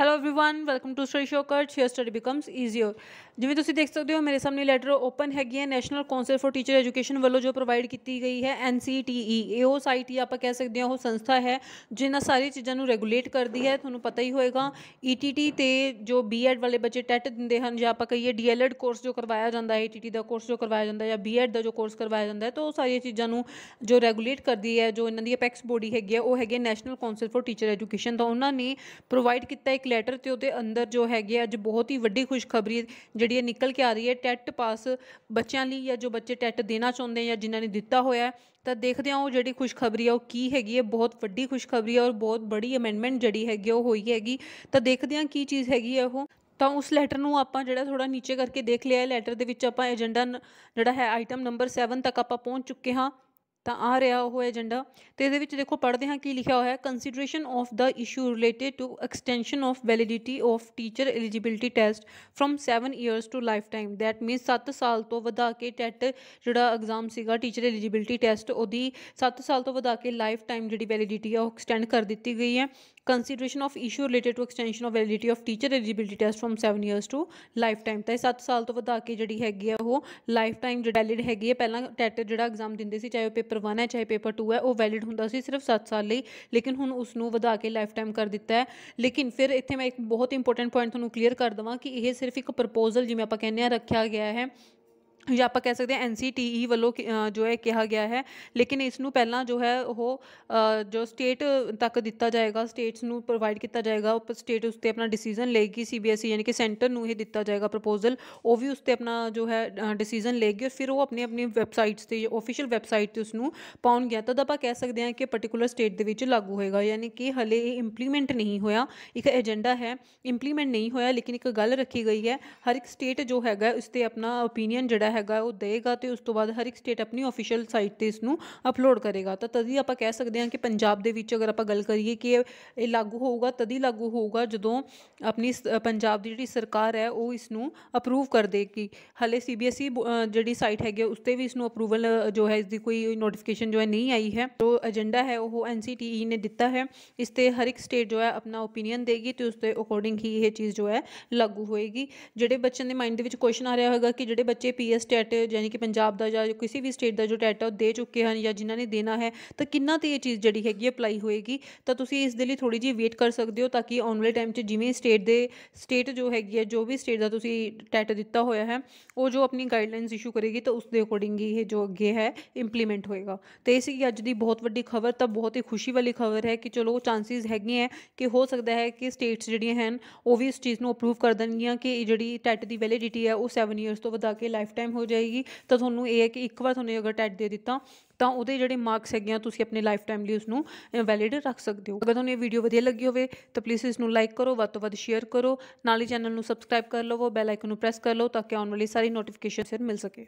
Hello everyone welcome to study ਸ਼ੋਕਰਟ chair study becomes easier ਜਿਵੇਂ ਤੁਸੀਂ ਦੇਖ ਸਕਦੇ ਹੋ ਮੇਰੇ ਸਾਹਮਣੇ ਲੈਟਰ ਓਪਨ ਹੈਗੀ ਹੈ national council for teacher education ਵੱਲੋਂ ਜੋ ਪ੍ਰੋਵਾਈਡ ਕੀਤੀ ਗਈ ਹੈ ਐਨਸੀਟੀਈ e। ਇਹ ਉਹ ਸਾਈਟ ਹੀ ਆਪਾਂ ਕਹਿ ਸਕਦੇ ਹਾਂ ਉਹ ਸੰਸਥਾ ਹੈ ਜਿਨ੍ਹਾਂ ਸਾਰੀ ਚੀਜ਼ਾਂ ਨੂੰ ਰੈਗੂਲੇਟ ਕਰਦੀ ਹੈ ਤੁਹਾਨੂੰ ਪਤਾ ਹੀ ਹੋਏਗਾ ਈਟੀਟੀ e ਤੇ ਜੋ ਬੀਐਡ ਵਾਲੇ ਬੱਚੇ ਟੈਟ ਦਿੰਦੇ ਹਨ ਜਾਂ ਆਪਾਂ ਕਹੀਏ ਡੀਐਲਐਡ ਕੋਰਸ ਜੋ ਕਰਵਾਇਆ ਜਾਂਦਾ ਹੈ ਈਟੀਟੀ e ਦਾ ਕੋਰਸ ਜੋ ਕਰਵਾਇਆ ਜਾਂਦਾ ਹੈ ਜਾਂ ਬੀਐਡ ਦਾ ਜੋ ਕੋਰਸ ਕਰਵਾਇਆ ਜਾਂਦਾ ਹੈ ਤਾਂ ਉਹ ਸਾਰੀਆਂ ਚੀਜ਼ਾਂ ਨੂੰ ਜੋ ਰੈਗੂਲੇਟ ਕਰਦੀ ਹੈ ਜੋ ਇਹਨਾਂ ਦੀ ਅਪੈਕਸ ਬੋਡੀ ਹੈਗੀ ਹੈ ਉਹ ਹੈਗੇ national council for teacher education ਤਾਂ ਉਹਨਾਂ ਨੇ ਪ੍ਰੋਵਾਈਡ ਕੀਤਾ ਇੱਕ ਲੈਟਰ ਤੇ ਉਹਦੇ ਅੰਦਰ ਜੋ ਹੈਗੇ ਅੱਜ ਬਹੁਤ ਹੀ ਵੱਡੀ ਖੁਸ਼ਖਬਰੀ ਜਿਹੜੀ ਇਹ ਨਿਕਲ ਕੇ ਆ ਰਹੀ ਹੈ ਟੈਟ ਪਾਸ ਬੱਚਿਆਂ ਲਈ ਜਾਂ ਜੋ ਬੱਚੇ ਟੈਟ ਦੇਣਾ ਚਾਹੁੰਦੇ ਜਾਂ ਜਿਨ੍ਹਾਂ ਨੇ ਦਿੱਤਾ ਹੋਇਆ ਤਾਂ ਦੇਖਦੇ ਆ ਉਹ ਜਿਹੜੀ ਖੁਸ਼ਖਬਰੀ ਆ ਉਹ ਕੀ ਹੈਗੀ ਹੈ ਬਹੁਤ ਵੱਡੀ ਖੁਸ਼ਖਬਰੀ ਆ ਔਰ ਬਹੁਤ ਬੜੀ ਅਮੈਂਡਮੈਂਟ ਜਿਹੜੀ ਹੈਗੀ ਉਹ ਹੋਈ ਹੈਗੀ ਤਾਂ ਦੇਖਦੇ ਆ ਕੀ ਚੀਜ਼ ਹੈਗੀ ਹੈ ਉਹ ਤਾਂ ਉਸ ਲੈਟਰ ਨੂੰ ਆਪਾਂ ਜਿਹੜਾ ਥੋੜਾ ਨੀਚੇ ਕਰਕੇ ਦੇਖ ਲਿਆ ਹੈ ਲੈਟਰ ਦੇ ਵਿੱਚ ਆਪਾਂ ਏਜੰਡਾ ਜਿਹੜਾ ਹੈ ਆਈਟਮ ਨੰਬਰ 7 ਤੱਕ ਆਪਾਂ ਪਹੁੰਚ ਚੁੱਕੇ ਹਾਂ ਤਾਂ ਆ ਰਿਹਾ ਉਹ ਏਜੰਡਾ ਤੇ ਇਹਦੇ ਵਿੱਚ ਦੇਖੋ ਪੜ੍ਹਦੇ ਹਾਂ ਕੀ ਲਿਖਿਆ ਹੋਇਆ ਹੈ ਕੰਸੀਡਰੇਸ਼ਨ ਆਫ ਦਾ issue related to extension of validity of teacher eligibility test from 7 years to lifetime that means 7 ਸਾਲ ਤੋਂ ਵਧਾ ਕੇ ਟੈਟ ਜਿਹੜਾ ਐਗਜ਼ਾਮ ਸੀਗਾ ਟੀਚਰ ਐਲੀਜੀਬਿਲਟੀ ਟੈਸਟ ਉਹਦੀ 7 ਸਾਲ ਤੋਂ ਵਧਾ ਕੇ ਲਾਈਫ ਟਾਈਮ ਜਿਹੜੀ ਵੈਲਿਡਿਟੀ ਆ ਉਹ ਐਕਸਟੈਂਡ ਕਰ ਦਿੱਤੀ ਗਈ ਹੈ consideration of issue related to extension of validity of teacher eligibility test from 7 years to lifetime ਤਾਂ 7 ਸਾਲ ਤੋਂ ਵਧਾ ਕੇ ਜਿਹੜੀ ਹੈਗੀ ਆ ਉਹ ਲਾਈਫ ਟਾਈਮ ਜਿਹੜੀ ਵੈਲਿਡ ਹੈਗੀ ਹੈ ਪਹਿਲਾਂ ਟੈਟ ਜਿਹੜਾ ਐਗਜ਼ਾਮ ਦਿੰਦੇ ਸੀ ਚਾਹੇ ਉਹ ਪੇਪਰ 1 ਹੈ ਚਾਹੇ ਪੇਪਰ 2 ਹੈ ਉਹ ਵੈਲਿਡ ਹੁੰਦਾ ਸੀ ਸਿਰਫ 7 ਸਾਲ ਲਈ ਲੇਕਿਨ ਹੁਣ ਉਸ ਨੂੰ ਵਧਾ ਕੇ ਲਾਈਫ ਟਾਈਮ ਕਰ ਦਿੱਤਾ ਹੈ ਲੇਕਿਨ ਫਿਰ ਇੱਥੇ ਮੈਂ ਇੱਕ ਬਹੁਤ ਇੰਪੋਰਟੈਂਟ ਪੁਆਇੰਟ ਤੁਹਾਨੂੰ ਕਲੀਅਰ ਕਰ ਦਵਾਂ ਕਿ ਇਹ ਸਿਰਫ ਇੱਕ ਪ੍ਰਪੋਜ਼ਲ ਜਿਵੇਂ ਆਪਾਂ ਕਹਿੰਦੇ ਆ ਰੱਖਿਆ ਗਿਆ ਹੈ ਜਾਂ ਆਪਾਂ ਕਹਿ ਸਕਦੇ ਹਾਂ ਐਨਸੀਟੀਈ ਵੱਲੋਂ ਜੋ ਹੈ ਕਿਹਾ ਗਿਆ ਹੈ ਲੇਕਿਨ ਇਸ ਨੂੰ ਪਹਿਲਾਂ ਜੋ ਹੈ ਉਹ ਜੋ ਸਟੇਟ ਤੱਕ ਦਿੱਤਾ ਜਾਏਗਾ ਸਟੇਟਸ ਨੂੰ ਪ੍ਰੋਵਾਈਡ ਕੀਤਾ ਜਾਏਗਾ ਉਹ ਸਟੇਟ ਉਸ ਤੇ ਆਪਣਾ ਡਿਸੀਜਨ ਲਏਗੀ ਸੀਬੀਐਸਈ e, ਯਾਨੀ ਕਿ ਸੈਂਟਰ ਨੂੰ ਇਹ ਦਿੱਤਾ ਜਾਏਗਾ ਪ੍ਰਪੋਜ਼ਲ ਉਹ ਵੀ ਉਸ ਤੇ ਆਪਣਾ ਜੋ ਹੈ ਡਿਸੀਜਨ ਲਏਗੀ ਔਰ ਫਿਰ ਉਹ ਆਪਣੀ ਆਪਣੀ ਵੈਬਸਾਈਟਸ ਤੇ ਆਫੀਸ਼ੀਅਲ ਵੈਬਸਾਈਟ ਤੇ ਉਸ ਨੂੰ ਪਾਉਣਗੇ ਤਦ ਆਪਾਂ ਕਹਿ ਸਕਦੇ ਹਾਂ ਕਿ ਪਾਰਟਿਕੂਲਰ ਸਟੇਟ ਦੇ ਵਿੱਚ ਲਾਗੂ ਹੋਏਗਾ ਯਾਨੀ ਕਿ ਹਲੇ ਇਹ ਇੰਪਲੀਮੈਂਟ ਨਹੀਂ ਹੋਇਆ ਇੱਕ ਏਜੰਡਾ ਹੈ ਇੰਪਲੀਮੈਂਟ ਨਹੀਂ ਹੋਇਆ ਲੇਕਿਨ ਇੱਕ ਗੱਲ ਰੱਖੀ ਗਈ ਹੈ ਹਰ ਇੱਕ ਸਟੇਟ ਜੋ ਹੈਗਾ ਉਸ ਤੇ ਆਪਣਾ ਓਪੀਨੀਅਨ ਜਿਹੜਾ ਹੈਗਾ ਉਹ ਦੇਗਾ ਤੇ ਉਸ ਤੋਂ ਬਾਅਦ ਹਰ ਇੱਕ ਸਟੇਟ ਆਪਣੀ ਅਫੀਸ਼ੀਅਲ ਸਾਈਟ ਤੇ ਇਸ ਨੂੰ ਅਪਲੋਡ ਕਰੇਗਾ ਤਾਂ ਤਦ ਹੀ ਆਪਾਂ ਕਹਿ ਸਕਦੇ ਹਾਂ ਕਿ ਪੰਜਾਬ ਦੇ ਵਿੱਚ ਅਗਰ ਆਪਾਂ ਗੱਲ ਕਰੀਏ ਕਿ ਇਹ ਲਾਗੂ ਹੋਊਗਾ ਤਦ ਹੀ ਲਾਗੂ ਹੋਊਗਾ ਜਦੋਂ ਆਪਣੀ ਪੰਜਾਬ ਦੀ ਜਿਹੜੀ ਸਰਕਾਰ ਹੈ ਉਹ ਇਸ ਨੂੰ ਅਪਰੂਵ ਕਰ ਦੇਗੀ ਹਲੇ ਸੀਬੀਐਸਈ e, ਜਿਹੜੀ ਸਾਈਟ ਹੈਗੀ ਉਸ ਤੇ ਵੀ ਇਸ ਨੂੰ ਅਪਰੂਵਲ ਜੋ ਹੈ ਇਸ ਦੀ ਕੋਈ ਨੋਟੀਫਿਕੇਸ਼ਨ ਜੋ ਹੈ ਨਹੀਂ ਆਈ ਹੈ ਜੋ ਏਜੰਡਾ ਹੈ ਉਹ ਐਨਸੀਟੀਈ e ਨੇ ਦਿੱਤਾ ਹੈ ਇਸ ਤੇ ਹਰ ਇੱਕ ਸਟੇਟ ਜੋ ਹੈ ਆਪਣਾ ਓਪੀਨੀਅਨ ਦੇਗੀ ਤੇ ਉਸ ਦੇ ਅਕੋਰਡਿੰਗ ਹੀ ਇਹ ਚੀਜ਼ ਜੋ ਹੈ ਲਾਗੂ ਹੋਏਗੀ ਜਿਹੜੇ ਬੱਚਿਆਂ ਦੇ ਮਾਈਂਡ ਦੇ ਵਿੱਚ ਕੁਐਸਚਨ ਆ ਰਿਹਾ ਹੋਵੇਗਾ ਕਿ ਜਿਹੜੇ ਬੱਚੇ ਪੀਐਸ ਸਟੇਟ ਯਾਨੀ ਕਿ ਪੰਜਾਬ ਦਾ ਜਾਂ ਕਿਸੇ ਵੀ ਸਟੇਟ ਦਾ ਜੋ ਡਾਟਾ ਉਹ ਦੇ ਚੁੱਕੇ ਹਨ ਜਾਂ ਜਿਨ੍ਹਾਂ ਨੇ ਦੇਣਾ ਹੈ ਤਾਂ ਕਿੰਨਾ ਤੇ ਇਹ ਚੀਜ਼ ਜਿਹੜੀ ਹੈਗੀ ਅਪਲਾਈ ਹੋਏਗੀ ਤਾਂ ਤੁਸੀਂ ਇਸ ਦੇ ਲਈ ਥੋੜੀ ਜੀ ਵੇਟ ਕਰ ਸਕਦੇ ਹੋ ਤਾਂ ਕਿ ਆਉਣ ਵਾਲੇ ਟਾਈਮ 'ਚ ਜਿਵੇਂ ਸਟੇਟ ਦੇ ਸਟੇਟ ਜੋ ਹੈਗੀ ਹੈ ਜੋ ਵੀ ਸਟੇਟ ਦਾ ਤੁਸੀਂ ਡਾਟਾ ਦਿੱਤਾ ਹੋਇਆ ਹੈ ਉਹ ਜੋ ਆਪਣੀ ਗਾਈਡਲਾਈਨਸ ਇਸ਼ੂ ਕਰੇਗੀ ਤਾਂ ਉਸ ਦੇ ਅਕੋਰਡਿੰਗ ਹੀ ਇਹ ਜੋ ਅੱਗੇ ਹੈ ਇੰਪਲੀਮੈਂਟ ਹੋਏਗਾ ਤੇ ਇਸੇ ਸੀ ਅੱਜ ਦੀ ਬਹੁਤ ਵੱਡੀ ਖਬਰ ਤਾਂ ਬਹੁਤ ਹੀ ਖੁਸ਼ੀ ਵਾਲੀ ਖਬਰ ਹੈ ਕਿ ਚਲੋ ਚਾਂਸਸ ਹੈਗੇ ਹੈ ਕਿ ਹੋ ਸਕਦਾ ਹੈ ਕਿ ਸਟੇਟਸ ਜਿਹੜੀਆਂ ਹਨ ਉਹ ਵੀ ਇਸ ਚੀਜ਼ ਨੂੰ ਅਪਰੂਵ ਕਰ ਦੇਣਗੀਆਂ ਕਿ ਜਿਹੜੀ ਟੈਟ ਦੀ ਵੈਲਿਡਿਟੀ ਹੈ ਉਹ 7 ਇਅਰਸ ਤੋਂ ਵਧਾ ਕੇ ਲਾਈਫ ਟਾਈਮ ਟਾਈਮ ਹੋ ਜਾਏਗੀ ਤਾਂ ਤੁਹਾਨੂੰ ਇਹ ਹੈ ਕਿ ਇੱਕ ਵਾਰ ਤੁਹਾਨੂੰ ਅਗਰ ਟੈਟ ਦੇ ਦਿੱਤਾ ਤਾਂ ਉਹਦੇ ਜਿਹੜੇ ਮਾਰਕਸ ਹੈਗੇ ਆ ਤੁਸੀਂ ਆਪਣੇ ਲਾਈਫ ਟਾਈਮ ਲਈ ਉਸ ਨੂੰ ਵੈਲਿਡ ਰੱਖ ਸਕਦੇ ਹੋ ਅਗਰ ਤੁਹਾਨੂੰ ਇਹ ਵੀਡੀਓ ਵਧੀਆ ਲੱਗੀ ਹੋਵੇ ਤਾਂ ਪਲੀਜ਼ ਇਸ ਨੂੰ ਲਾਈਕ ਕਰੋ ਵੱਧ ਤੋਂ ਵੱਧ ਸ਼ੇਅਰ ਕਰੋ ਨਾਲ ਹੀ ਚੈਨਲ ਨੂੰ ਸਬਸਕ੍ਰਾਈਬ ਕਰ ਲਵੋ ਬੈਲ ਆਈਕਨ ਨੂੰ ਪ੍ਰੈਸ ਕਰ ਲਓ ਤਾਂ ਕਿ ਆਉਣ ਵਾਲੀ ਸਾਰੀ ਨੋਟੀਫਿਕੇਸ਼ਨ ਸਿਰ ਮਿਲ ਸਕੇ